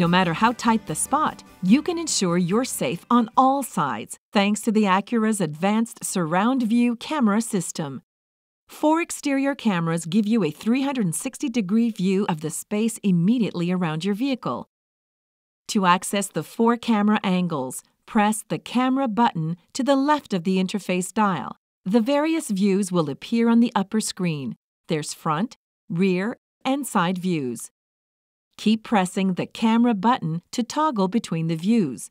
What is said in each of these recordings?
No matter how tight the spot, you can ensure you're safe on all sides thanks to the Acura's advanced surround view camera system. Four exterior cameras give you a 360 degree view of the space immediately around your vehicle. To access the four camera angles, press the camera button to the left of the interface dial. The various views will appear on the upper screen. There's front, rear, and side views. Keep pressing the camera button to toggle between the views.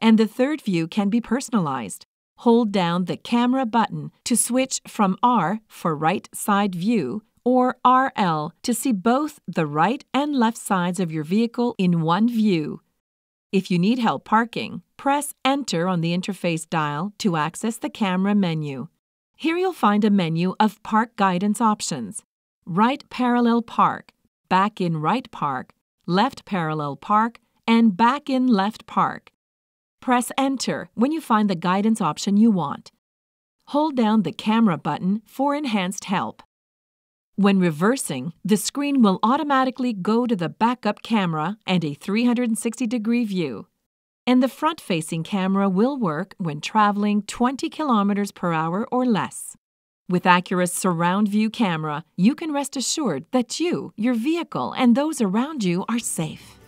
And the third view can be personalized. Hold down the camera button to switch from R for right side view or RL to see both the right and left sides of your vehicle in one view. If you need help parking, press Enter on the interface dial to access the camera menu. Here you'll find a menu of park guidance options. Right parallel park back in right park, left parallel park, and back in left park. Press Enter when you find the guidance option you want. Hold down the camera button for enhanced help. When reversing, the screen will automatically go to the backup camera and a 360-degree view. And the front-facing camera will work when traveling 20 kilometers per hour or less. With Acura's surround view camera, you can rest assured that you, your vehicle, and those around you are safe.